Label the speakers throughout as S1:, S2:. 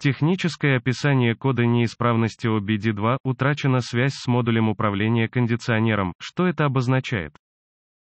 S1: Техническое описание кода неисправности OBD2 утрачена связь с модулем управления кондиционером. Что это обозначает?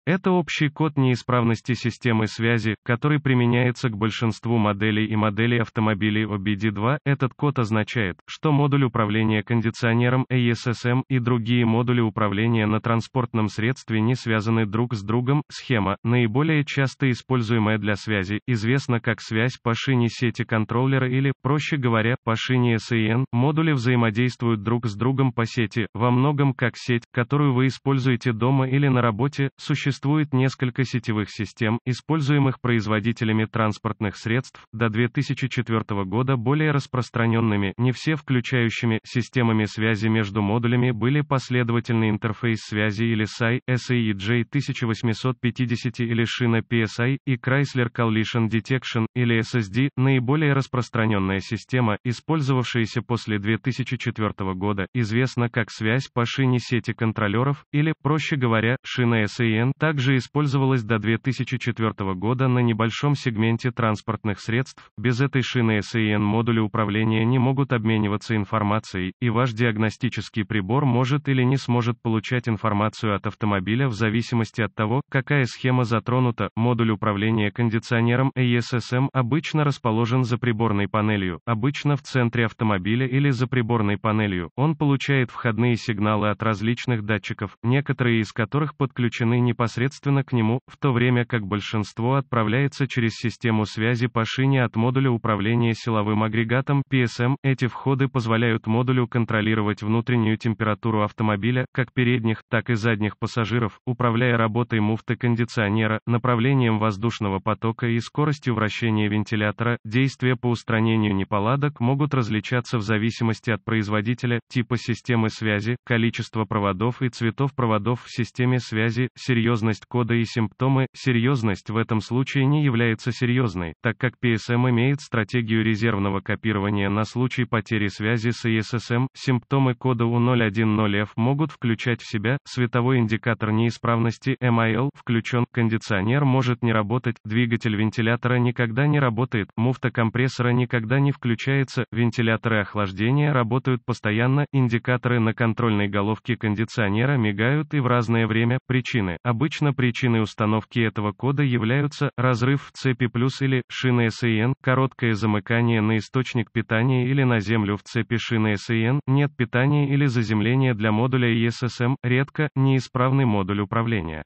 S1: Это общий код неисправности системы связи, который применяется к большинству моделей и моделей автомобилей OBD2. Этот код означает, что модуль управления кондиционером ASSM e и другие модули управления на транспортном средстве не связаны друг с другом. Схема, наиболее часто используемая для связи, известна как связь по шине сети контроллера или, проще говоря, по шине SAN. E модули взаимодействуют друг с другом по сети, во многом как сеть, которую вы используете дома или на работе, существует существует несколько сетевых систем, используемых производителями транспортных средств, до 2004 года более распространенными, не все включающими, системами связи между модулями были последовательный интерфейс связи или SAI, SAEJ 1850 или шина PSI, и Chrysler Collision Detection, или SSD, наиболее распространенная система, использовавшаяся после 2004 года, известна как связь по шине сети контролеров, или, проще говоря, шина SAN, также использовалась до 2004 года на небольшом сегменте транспортных средств. Без этой шины SAN модули управления не могут обмениваться информацией, и ваш диагностический прибор может или не сможет получать информацию от автомобиля в зависимости от того, какая схема затронута. Модуль управления кондиционером ASSM обычно расположен за приборной панелью, обычно в центре автомобиля или за приборной панелью. Он получает входные сигналы от различных датчиков, некоторые из которых подключены непосредственно непосредственно к нему, в то время как большинство отправляется через систему связи по шине от модуля управления силовым агрегатом PSM. Эти входы позволяют модулю контролировать внутреннюю температуру автомобиля, как передних, так и задних пассажиров, управляя работой муфты кондиционера, направлением воздушного потока и скоростью вращения вентилятора. Действия по устранению неполадок могут различаться в зависимости от производителя, типа системы связи, количества проводов и цветов проводов в системе связи, серьезно серьезность кода и симптомы, серьезность в этом случае не является серьезной, так как PSM имеет стратегию резервного копирования на случай потери связи с ESSM. Симптомы кода U010F могут включать в себя световой индикатор неисправности MIL включен, кондиционер может не работать, двигатель вентилятора никогда не работает, муфта компрессора никогда не включается, вентиляторы охлаждения работают постоянно, индикаторы на контрольной головке кондиционера мигают и в разное время, причины, обычно Обычно причиной установки этого кода являются разрыв в цепи плюс или шины SAN, короткое замыкание на источник питания или на землю в цепи шины SAN, нет питания или заземления для модуля ESSM, редко неисправный модуль управления.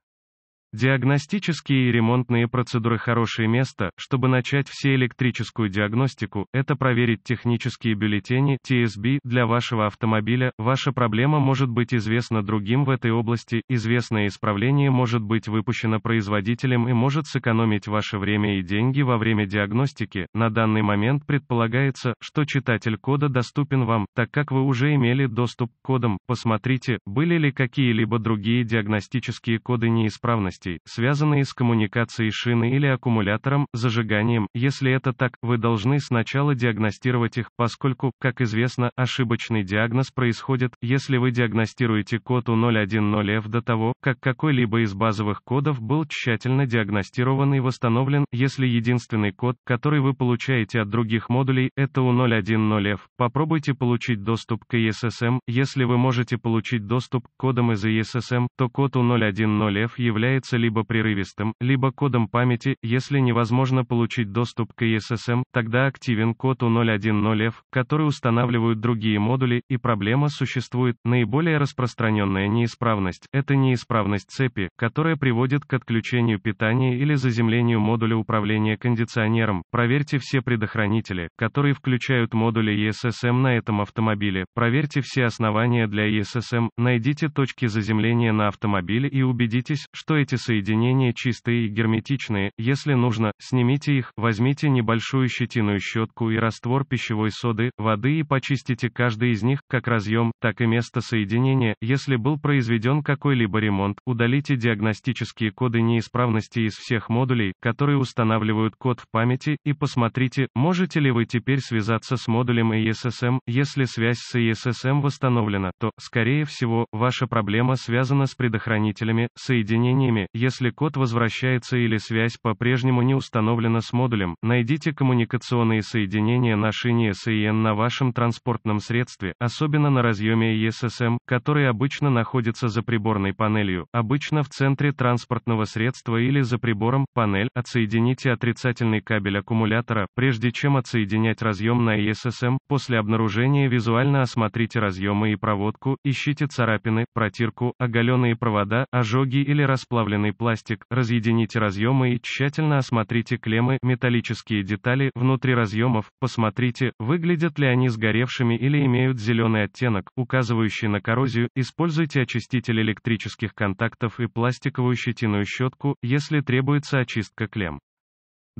S1: Диагностические и ремонтные процедуры хорошее место, чтобы начать все электрическую диагностику, это проверить технические бюллетени TSB для вашего автомобиля, ваша проблема может быть известна другим в этой области, известное исправление может быть выпущено производителем и может сэкономить ваше время и деньги во время диагностики. На данный момент предполагается, что читатель кода доступен вам, так как вы уже имели доступ к кодам, посмотрите, были ли какие-либо другие диагностические коды неисправности мощностей, связанные с коммуникацией шины или аккумулятором, зажиганием, если это так, вы должны сначала диагностировать их, поскольку, как известно, ошибочный диагноз происходит, если вы диагностируете код U010F до того, как какой-либо из базовых кодов был тщательно диагностирован и восстановлен, если единственный код, который вы получаете от других модулей, это U010F. Попробуйте получить доступ к ESSM, если вы можете получить доступ к кодам из ESSM, то код U010F является является либо прерывистым, либо кодом памяти, если невозможно получить доступ к ESSM, тогда активен код U010F, который устанавливают другие модули, и проблема существует. Наиболее распространенная неисправность – это неисправность цепи, которая приводит к отключению питания или заземлению модуля управления кондиционером. Проверьте все предохранители, которые включают модули ESSM на этом автомобиле, проверьте все основания для ESSM, найдите точки заземления на автомобиле и убедитесь, что эти соединения чистые и герметичные, если нужно, снимите их, возьмите небольшую щетиную щетку и раствор пищевой соды, воды и почистите каждый из них, как разъем, так и место соединения, если был произведен какой-либо ремонт, удалите диагностические коды неисправности из всех модулей, которые устанавливают код в памяти, и посмотрите, можете ли вы теперь связаться с модулем ESSM, если связь с ESSM восстановлена, то, скорее всего, ваша проблема связана с предохранителями, соединениями, если код возвращается или связь по-прежнему не установлена с модулем, найдите коммуникационные соединения на шине SIN на вашем транспортном средстве, особенно на разъеме ESSM, который обычно находится за приборной панелью, обычно в центре транспортного средства или за прибором, панель, отсоедините отрицательный кабель аккумулятора, прежде чем отсоединять разъем на ESSM, после обнаружения визуально осмотрите разъемы и проводку, ищите царапины, протирку, оголенные провода, ожоги или расплавленные расплавленный пластик, разъедините разъемы и тщательно осмотрите клеммы, металлические детали, внутри разъемов, посмотрите, выглядят ли они сгоревшими или имеют зеленый оттенок, указывающий на коррозию, используйте очиститель электрических контактов и пластиковую щетиную щетку, если требуется очистка клемм.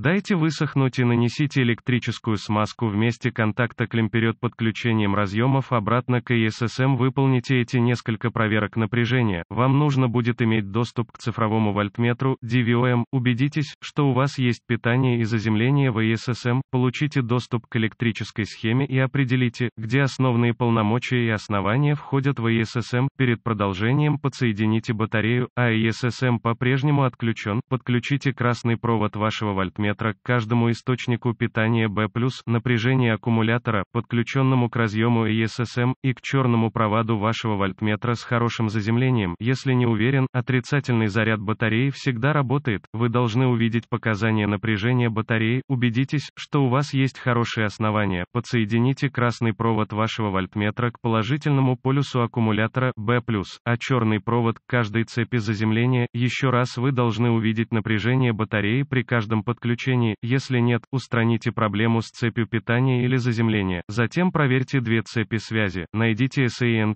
S1: Дайте высохнуть и нанесите электрическую смазку в месте контакта клемперед подключением разъемов обратно к ESSM выполните эти несколько проверок напряжения, вам нужно будет иметь доступ к цифровому вольтметру, DVOM, убедитесь, что у вас есть питание и заземление в ESSM, получите доступ к электрической схеме и определите, где основные полномочия и основания входят в ESSM, перед продолжением подсоедините батарею, а ESSM по-прежнему отключен, подключите красный провод вашего вольтметра, метра к каждому источнику питания B+, напряжение аккумулятора, подключенному к разъему ESSM, и к черному проводу вашего вольтметра с хорошим заземлением. Если не уверен, отрицательный заряд батареи всегда работает, вы должны увидеть показания напряжения батареи, убедитесь, что у вас есть хорошие основания, подсоедините красный провод вашего вольтметра к положительному полюсу аккумулятора B+, а черный провод к каждой цепи заземления, еще раз вы должны увидеть напряжение батареи при каждом подключении исключений, если нет, устраните проблему с цепью питания или заземления, затем проверьте две цепи связи, найдите SANC+,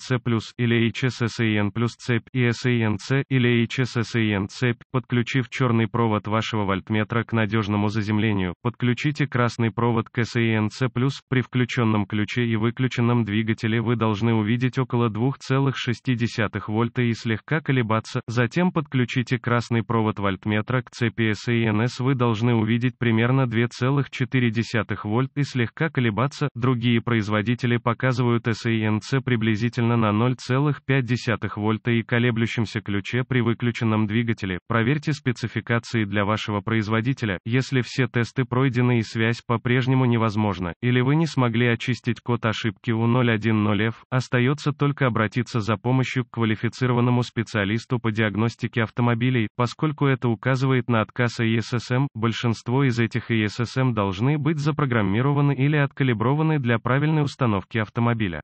S1: или HSSAN+, цепь и SANC, или HSSAN цепь, подключив черный провод вашего вольтметра к надежному заземлению, подключите красный провод к SANC+, при включенном ключе и выключенном двигателе вы должны увидеть около 2,6 вольта и слегка колебаться, затем подключите красный провод вольтметра к цепи SANS вы должны увидеть увидеть примерно 2,4 вольт и слегка колебаться, другие производители показывают SANC приблизительно на 0,5 вольта и колеблющемся ключе при выключенном двигателе. Проверьте спецификации для вашего производителя, если все тесты пройдены и связь по-прежнему невозможна, или вы не смогли очистить код ошибки у 010F, остается только обратиться за помощью к квалифицированному специалисту по диагностике автомобилей, поскольку это указывает на отказ ИССМ, большинство большинство из этих ESSM эм должны быть запрограммированы или откалиброваны для правильной установки автомобиля.